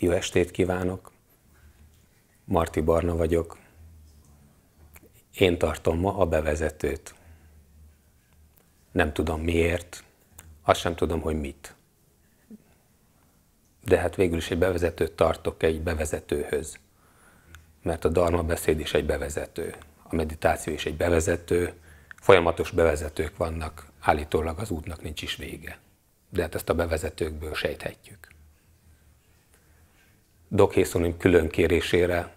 Jó estét kívánok! Marti Barna vagyok. Én tartom ma a bevezetőt. Nem tudom miért, azt sem tudom, hogy mit. De hát végül is egy bevezetőt tartok egy bevezetőhöz. Mert a Dharma beszéd is egy bevezető, a meditáció is egy bevezető, folyamatos bevezetők vannak, állítólag az útnak nincs is vége. De hát ezt a bevezetőkből sejthetjük. Doc Hészonim külön kérésére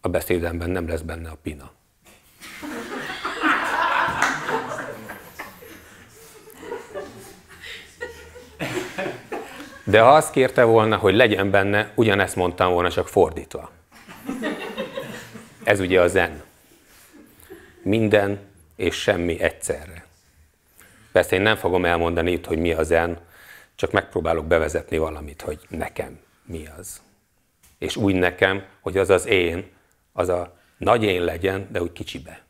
a beszédemben nem lesz benne a pina. De ha azt kérte volna, hogy legyen benne, ugyanezt mondtam volna, csak fordítva. Ez ugye a zen. Minden és semmi egyszerre. Persze én nem fogom elmondani itt, hogy mi a zen, csak megpróbálok bevezetni valamit, hogy nekem mi az és úgy nekem, hogy az az én, az a nagy én legyen, de úgy kicsibe.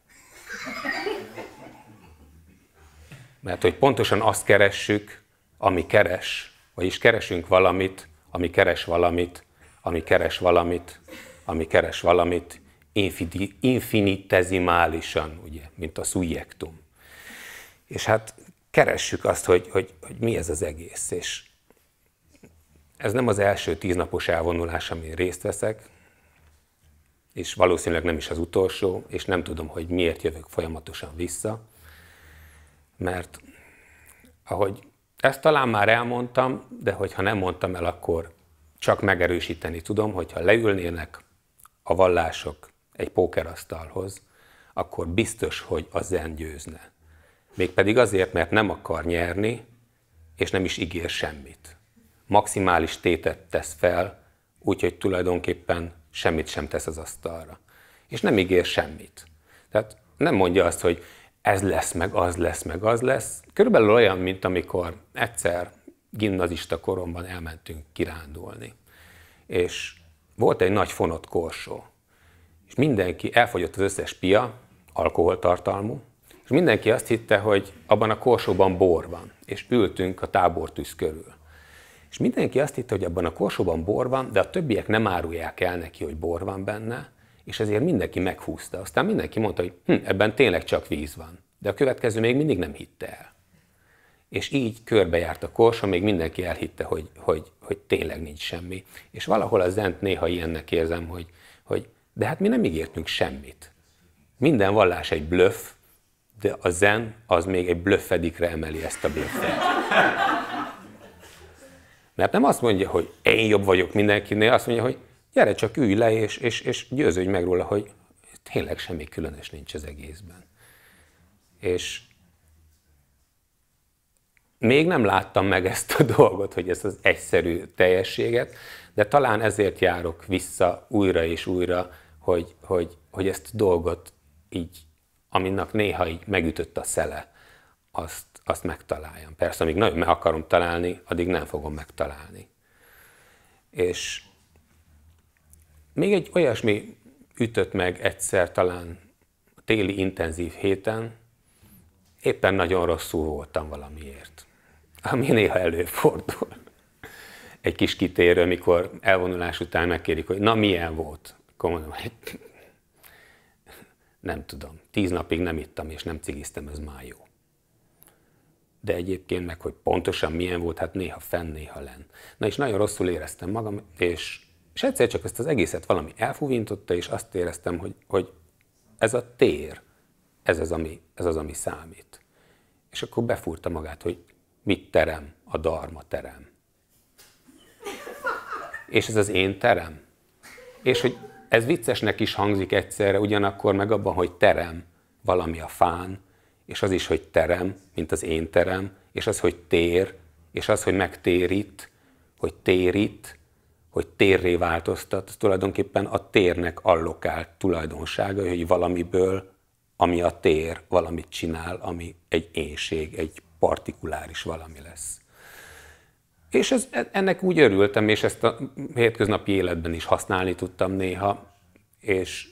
Mert hogy pontosan azt keressük, ami keres, vagyis keresünk valamit, ami keres valamit, ami keres valamit, ami keres valamit, infidi, infinitezimálisan, ugye, mint a szujjektum. És hát keressük azt, hogy, hogy, hogy mi ez az egész, és ez nem az első tíznapos elvonulás, amin részt veszek, és valószínűleg nem is az utolsó, és nem tudom, hogy miért jövök folyamatosan vissza, mert ahogy ezt talán már elmondtam, de hogyha nem mondtam el, akkor csak megerősíteni tudom, hogyha leülnének a vallások egy pókerasztalhoz, akkor biztos, hogy a zen győzne. Mégpedig azért, mert nem akar nyerni, és nem is ígér semmit maximális tétet tesz fel, úgyhogy tulajdonképpen semmit sem tesz az asztalra. És nem ígér semmit. Tehát nem mondja azt, hogy ez lesz, meg az lesz, meg az lesz. Körülbelül olyan, mint amikor egyszer gimnazista koromban elmentünk kirándulni. És volt egy nagy fonott korsó. És mindenki, elfogyott az összes pia, alkoholtartalmú, és mindenki azt hitte, hogy abban a korsóban bor van, és ültünk a tábortűz körül. És mindenki azt hitte, hogy abban a korsóban bor van, de a többiek nem árulják el neki, hogy bor van benne, és ezért mindenki meghúzta. Aztán mindenki mondta, hogy hm, ebben tényleg csak víz van. De a következő még mindig nem hitte el. És így körbejárt a korsó, még mindenki elhitte, hogy, hogy, hogy tényleg nincs semmi. És valahol a zent néha ilyennek érzem, hogy, hogy de hát mi nem ígértünk semmit. Minden vallás egy blöff, de a zen az még egy blöffedikre emeli ezt a blöffet. Mert nem azt mondja, hogy én jobb vagyok mindenkinél, azt mondja, hogy gyere csak ülj le, és, és, és győződj meg róla, hogy tényleg semmi különös nincs az egészben. És még nem láttam meg ezt a dolgot, hogy ezt az egyszerű teljességet, de talán ezért járok vissza újra és újra, hogy, hogy, hogy ezt a dolgot így, aminek néha így megütött a szele, azt, azt megtaláljam. Persze, amíg nagyon meg akarom találni, addig nem fogom megtalálni. És még egy olyasmi ütött meg egyszer talán a téli intenzív héten, éppen nagyon rosszul voltam valamiért, ami néha előfordul. Egy kis kitérő, amikor elvonulás után megkérik, hogy na milyen volt. Akkor mondom, hogy hát, nem tudom, tíz napig nem ittam és nem cigiztem, ez már jó de egyébként meg, hogy pontosan milyen volt, hát néha fenn, néha len. Na és nagyon rosszul éreztem magam, és, és egyszer csak ezt az egészet valami elfúvintotta, és azt éreztem, hogy, hogy ez a tér, ez az, ami, ez az, ami számít. És akkor befúrta magát, hogy mit terem a darma terem. És ez az én terem. És hogy ez viccesnek is hangzik egyszerre, ugyanakkor meg abban, hogy terem valami a fán, és az is, hogy terem, mint az én terem, és az, hogy tér, és az, hogy megtérít, hogy térít, hogy térré változtat, tulajdonképpen a térnek allokált tulajdonsága, hogy valamiből, ami a tér, valamit csinál, ami egy énség, egy partikuláris valami lesz. És ez, e, ennek úgy örültem, és ezt a hétköznapi életben is használni tudtam néha, és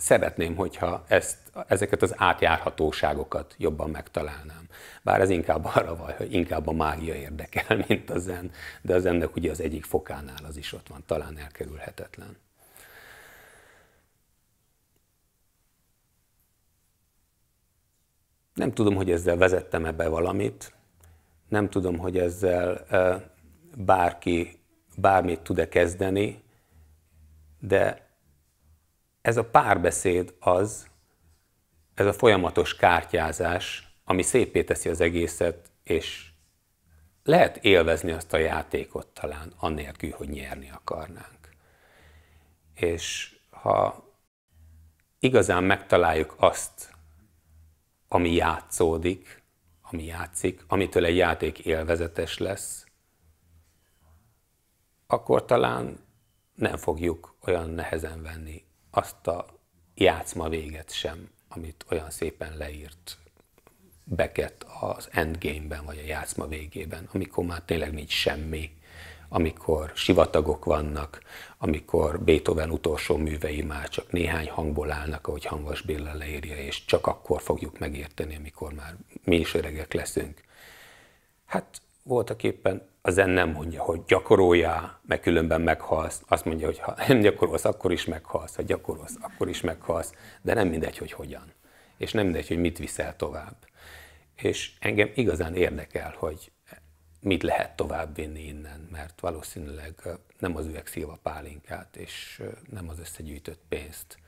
szeretném, hogyha ezt, ezeket az átjárhatóságokat jobban megtalálnám. Bár ez inkább arra van, hogy inkább a mágia érdekel, mint a zen, de az ennek ugye az egyik fokánál az is ott van, talán elkerülhetetlen. Nem tudom, hogy ezzel vezettem ebbe valamit, nem tudom, hogy ezzel bárki bármit tud-e kezdeni, de ez a párbeszéd az, ez a folyamatos kártyázás, ami szépé teszi az egészet, és lehet élvezni azt a játékot talán, annélkül, hogy nyerni akarnánk. És ha igazán megtaláljuk azt, ami játszódik, ami játszik, amitől egy játék élvezetes lesz, akkor talán nem fogjuk olyan nehezen venni azt a játszma véget sem, amit olyan szépen leírt Beckett az Endgame-ben, vagy a játszma végében, amikor már tényleg nincs semmi, amikor sivatagok vannak, amikor Beethoven utolsó művei már csak néhány hangból állnak, ahogy Hangos Béla leírja, és csak akkor fogjuk megérteni, amikor már mi is öregek leszünk. Hát voltak éppen a zen nem mondja, hogy gyakoroljál, meg különben meghalsz. Azt mondja, hogy ha nem gyakorolsz, akkor is meghalsz, ha gyakorolsz, akkor is meghalsz, de nem mindegy, hogy hogyan. És nem mindegy, hogy mit viszel tovább. És engem igazán érdekel, hogy mit lehet tovább vinni innen, mert valószínűleg nem az üveg szilva pálinkát, és nem az összegyűjtött pénzt.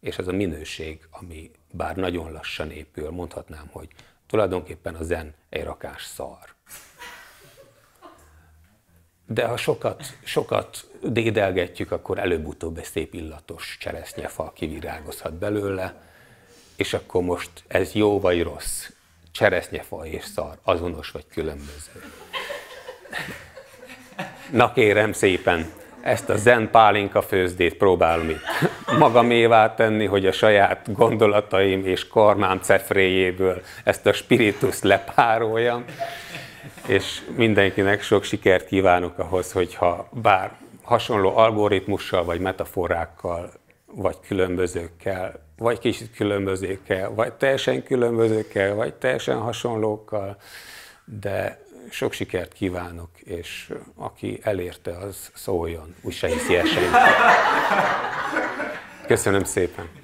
És az a minőség, ami bár nagyon lassan épül, mondhatnám, hogy tulajdonképpen a zen egy rakás szar de ha sokat, sokat dédelgetjük, akkor előbb-utóbb egy szép illatos cseresznyefa kivirágozhat belőle, és akkor most ez jó vagy rossz, cseresznyefa és szar, azonos vagy különböző. Na kérem szépen, ezt a zen pálinka főzdét próbálom itt magamévá tenni, hogy a saját gondolataim és karmám cefréjéből ezt a spiritus lepároljam, és mindenkinek sok sikert kívánok ahhoz, hogyha bár hasonló algoritmussal, vagy metaforákkal, vagy különbözőkkel, vagy kicsit különbözőkkel, vagy teljesen különbözőkkel, vagy teljesen hasonlókkal, de sok sikert kívánok, és aki elérte, az szóljon, úgy se hiszi Köszönöm szépen!